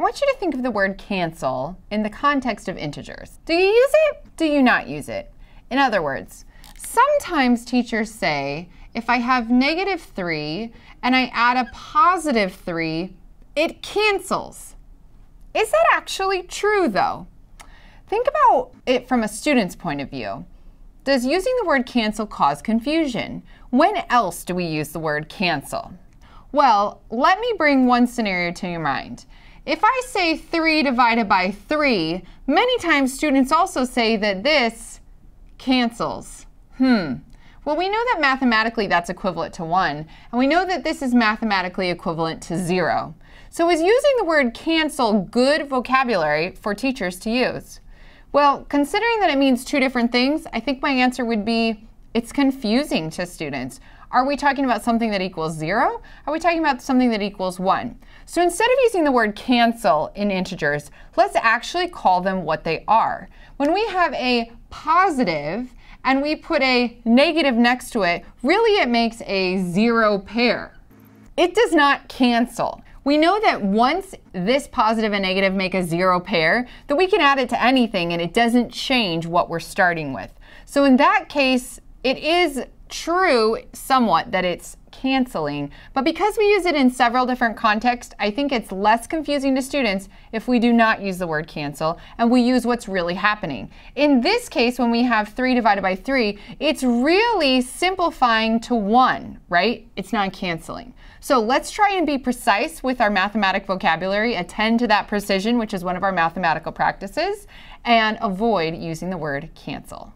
I want you to think of the word cancel in the context of integers. Do you use it? Do you not use it? In other words, sometimes teachers say, if I have negative 3 and I add a positive 3, it cancels. Is that actually true, though? Think about it from a student's point of view. Does using the word cancel cause confusion? When else do we use the word cancel? Well, let me bring one scenario to your mind. If I say 3 divided by 3, many times students also say that this cancels. Hmm. Well, we know that mathematically that's equivalent to 1, and we know that this is mathematically equivalent to 0. So is using the word cancel good vocabulary for teachers to use? Well, considering that it means two different things, I think my answer would be it's confusing to students. Are we talking about something that equals zero? Are we talking about something that equals one? So instead of using the word cancel in integers, let's actually call them what they are. When we have a positive and we put a negative next to it, really it makes a zero pair. It does not cancel. We know that once this positive and negative make a zero pair, that we can add it to anything and it doesn't change what we're starting with. So in that case, it is true somewhat that it's canceling, but because we use it in several different contexts, I think it's less confusing to students if we do not use the word cancel and we use what's really happening. In this case, when we have 3 divided by 3, it's really simplifying to 1, right? It's not canceling. So let's try and be precise with our mathematic vocabulary, attend to that precision, which is one of our mathematical practices, and avoid using the word cancel.